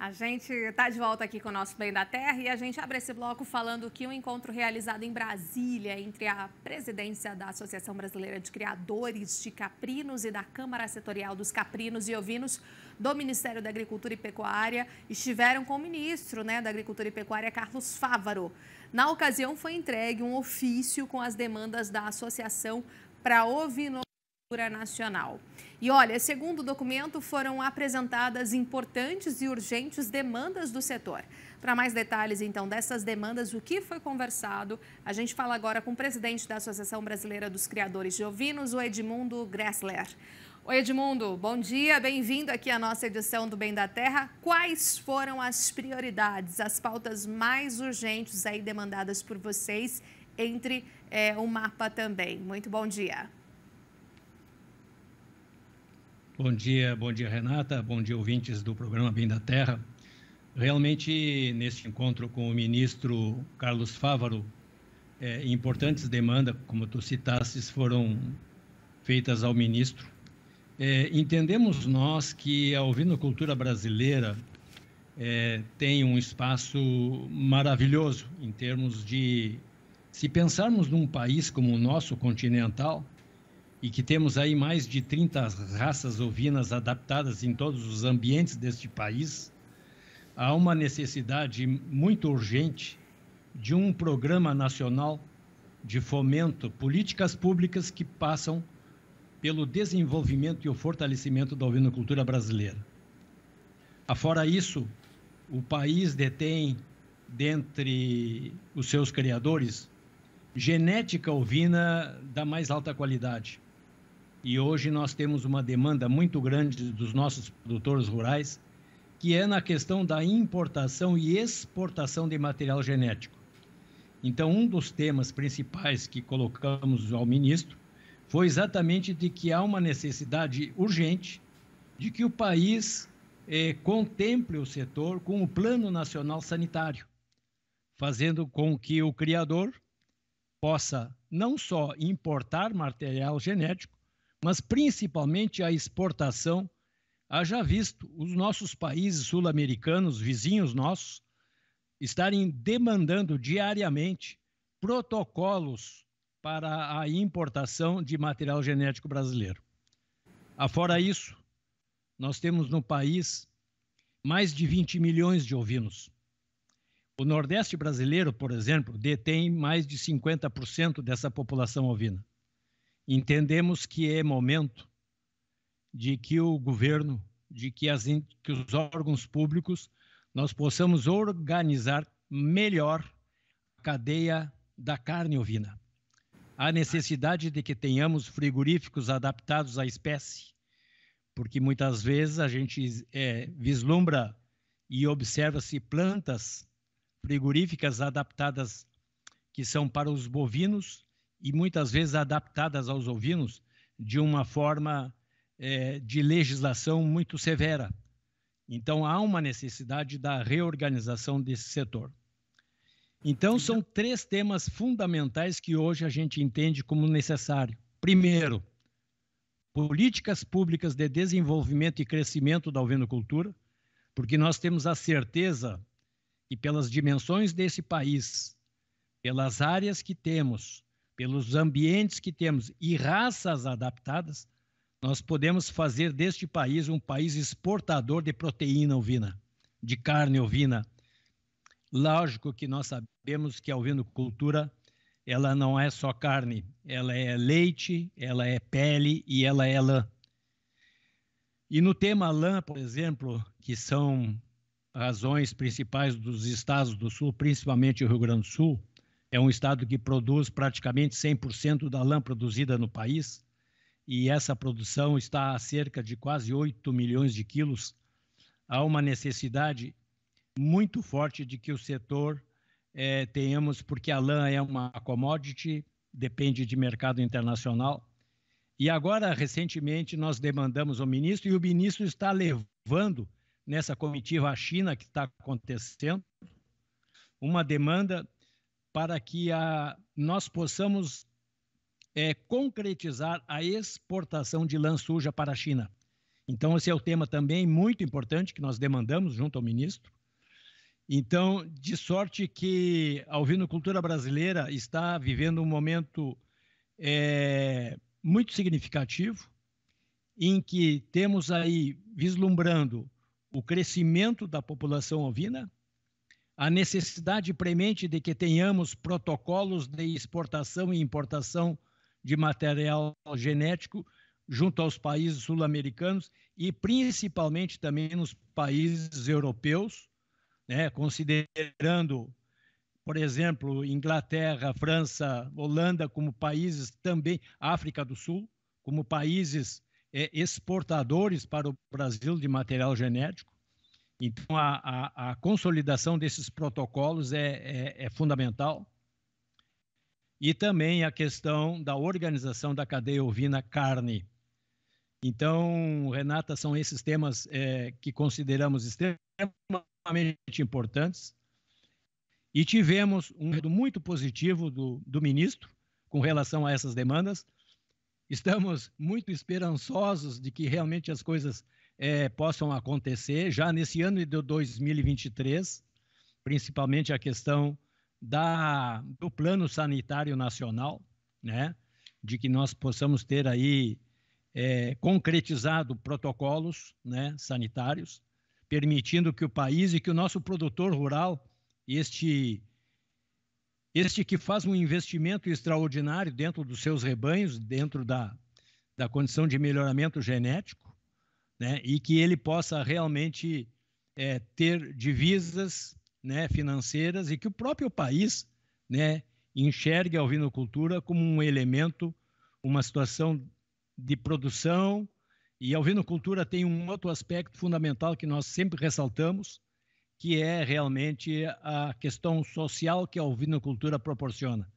A gente está de volta aqui com o nosso Bem da Terra e a gente abre esse bloco falando que o um encontro realizado em Brasília entre a presidência da Associação Brasileira de Criadores de Caprinos e da Câmara Setorial dos Caprinos e Ovinos do Ministério da Agricultura e Pecuária estiveram com o ministro né, da Agricultura e Pecuária, Carlos Fávaro. Na ocasião, foi entregue um ofício com as demandas da associação para ovino Cultura Nacional. E olha, segundo o documento, foram apresentadas importantes e urgentes demandas do setor. Para mais detalhes, então, dessas demandas, o que foi conversado, a gente fala agora com o presidente da Associação Brasileira dos Criadores de Ovinos, o Edmundo Gressler. Oi, Edmundo, bom dia, bem-vindo aqui à nossa edição do Bem da Terra. Quais foram as prioridades, as pautas mais urgentes aí demandadas por vocês entre é, o mapa também? Muito bom dia. Bom dia, bom dia Renata, bom dia ouvintes do programa Bem da Terra. Realmente, neste encontro com o ministro Carlos Fávaro, é, importantes demandas, como tu citaste, foram feitas ao ministro. É, entendemos nós que a ovinocultura brasileira é, tem um espaço maravilhoso em termos de, se pensarmos num país como o nosso, continental, e que temos aí mais de 30 raças ovinas adaptadas em todos os ambientes deste país, há uma necessidade muito urgente de um programa nacional de fomento, políticas públicas que passam pelo desenvolvimento e o fortalecimento da ovinocultura brasileira. Afora isso, o país detém, dentre os seus criadores, genética ovina da mais alta qualidade e hoje nós temos uma demanda muito grande dos nossos produtores rurais, que é na questão da importação e exportação de material genético. Então, um dos temas principais que colocamos ao ministro foi exatamente de que há uma necessidade urgente de que o país eh, contemple o setor com o Plano Nacional Sanitário, fazendo com que o criador possa não só importar material genético, mas principalmente a exportação, haja visto os nossos países sul-americanos, vizinhos nossos, estarem demandando diariamente protocolos para a importação de material genético brasileiro. Afora isso, nós temos no país mais de 20 milhões de ovinos. O Nordeste brasileiro, por exemplo, detém mais de 50% dessa população ovina. Entendemos que é momento de que o governo, de que, as, que os órgãos públicos, nós possamos organizar melhor a cadeia da carne ovina. Há necessidade de que tenhamos frigoríficos adaptados à espécie, porque muitas vezes a gente é, vislumbra e observa-se plantas frigoríficas adaptadas que são para os bovinos e muitas vezes adaptadas aos ovinos de uma forma é, de legislação muito severa. Então, há uma necessidade da reorganização desse setor. Então, então, são três temas fundamentais que hoje a gente entende como necessário. Primeiro, políticas públicas de desenvolvimento e crescimento da ovinocultura, porque nós temos a certeza que, pelas dimensões desse país, pelas áreas que temos, pelos ambientes que temos e raças adaptadas, nós podemos fazer deste país um país exportador de proteína ovina, de carne ovina. Lógico que nós sabemos que a ovinocultura ela não é só carne, ela é leite, ela é pele e ela é lã. E no tema lã, por exemplo, que são razões principais dos estados do Sul, principalmente o Rio Grande do Sul, é um estado que produz praticamente 100% da lã produzida no país, e essa produção está a cerca de quase 8 milhões de quilos. Há uma necessidade muito forte de que o setor é, tenhamos, porque a lã é uma commodity, depende de mercado internacional. E agora, recentemente, nós demandamos ao ministro, e o ministro está levando nessa comitiva à China que está acontecendo, uma demanda para que a, nós possamos é, concretizar a exportação de lã suja para a China. Então, esse é o tema também muito importante que nós demandamos junto ao ministro. Então, de sorte que a ovinocultura brasileira está vivendo um momento é, muito significativo, em que temos aí vislumbrando o crescimento da população ovina, a necessidade premente de que tenhamos protocolos de exportação e importação de material genético junto aos países sul-americanos e principalmente também nos países europeus, né, considerando, por exemplo, Inglaterra, França, Holanda como países também, África do Sul, como países é, exportadores para o Brasil de material genético. Então, a, a, a consolidação desses protocolos é, é, é fundamental. E também a questão da organização da cadeia ovina-carne. Então, Renata, são esses temas é, que consideramos extremamente importantes. E tivemos um resultado muito positivo do, do ministro com relação a essas demandas. Estamos muito esperançosos de que realmente as coisas é, possam acontecer já nesse ano de 2023, principalmente a questão da, do Plano Sanitário Nacional, né? de que nós possamos ter aí é, concretizado protocolos né, sanitários, permitindo que o país e que o nosso produtor rural, este, este que faz um investimento extraordinário dentro dos seus rebanhos, dentro da, da condição de melhoramento genético, né? e que ele possa realmente é, ter divisas né, financeiras e que o próprio país né, enxergue a ovinocultura como um elemento, uma situação de produção. E a ovinocultura tem um outro aspecto fundamental que nós sempre ressaltamos, que é realmente a questão social que a ovinocultura proporciona,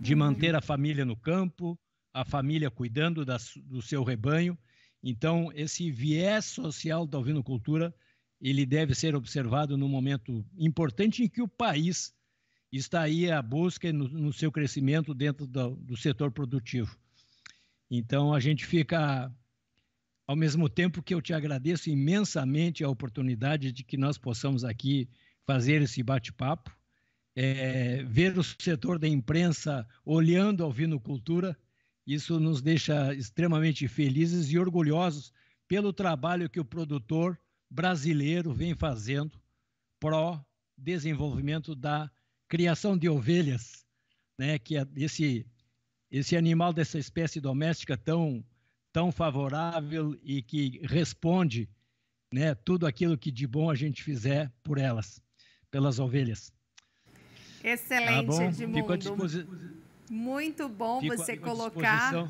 de manter a família no campo, a família cuidando da, do seu rebanho então, esse viés social da ovinocultura, ele deve ser observado num momento importante em que o país está aí à busca no, no seu crescimento dentro do, do setor produtivo. Então, a gente fica, ao mesmo tempo que eu te agradeço imensamente a oportunidade de que nós possamos aqui fazer esse bate-papo, é, ver o setor da imprensa olhando a ovinocultura, isso nos deixa extremamente felizes e orgulhosos pelo trabalho que o produtor brasileiro vem fazendo o desenvolvimento da criação de ovelhas, né, que é esse esse animal dessa espécie doméstica tão tão favorável e que responde, né, tudo aquilo que de bom a gente fizer por elas, pelas ovelhas. Excelente, tá bom? Edmundo. Fico à disposição. Muito bom Fico você colocar.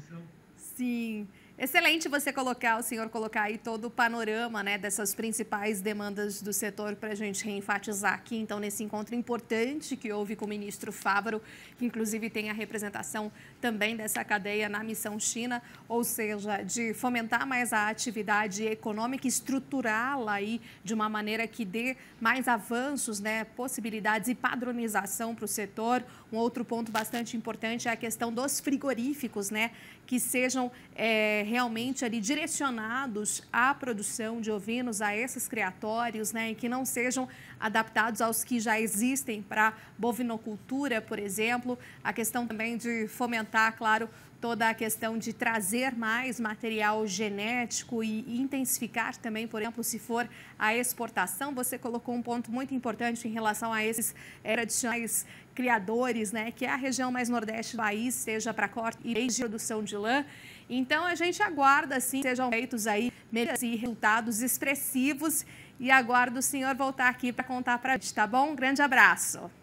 Sim Excelente você colocar, o senhor colocar aí todo o panorama né, dessas principais demandas do setor para a gente reenfatizar aqui, então, nesse encontro importante que houve com o ministro Fávaro, que inclusive tem a representação também dessa cadeia na Missão China, ou seja, de fomentar mais a atividade econômica, estruturá-la aí de uma maneira que dê mais avanços, né, possibilidades e padronização para o setor. Um outro ponto bastante importante é a questão dos frigoríficos, né, que sejam. É, realmente ali direcionados à produção de ovinos, a esses criatórios, né, e que não sejam adaptados aos que já existem para bovinocultura, por exemplo. A questão também de fomentar, claro, toda a questão de trazer mais material genético e intensificar também, por exemplo, se for a exportação. Você colocou um ponto muito importante em relação a esses eh, tradicionais criadores, né, que é a região mais nordeste do país, seja para corte e produção de lã. Então a gente aguarda, assim, sejam feitos aí melhores e resultados expressivos e aguardo o senhor voltar aqui para contar para a gente, tá bom? Um grande abraço.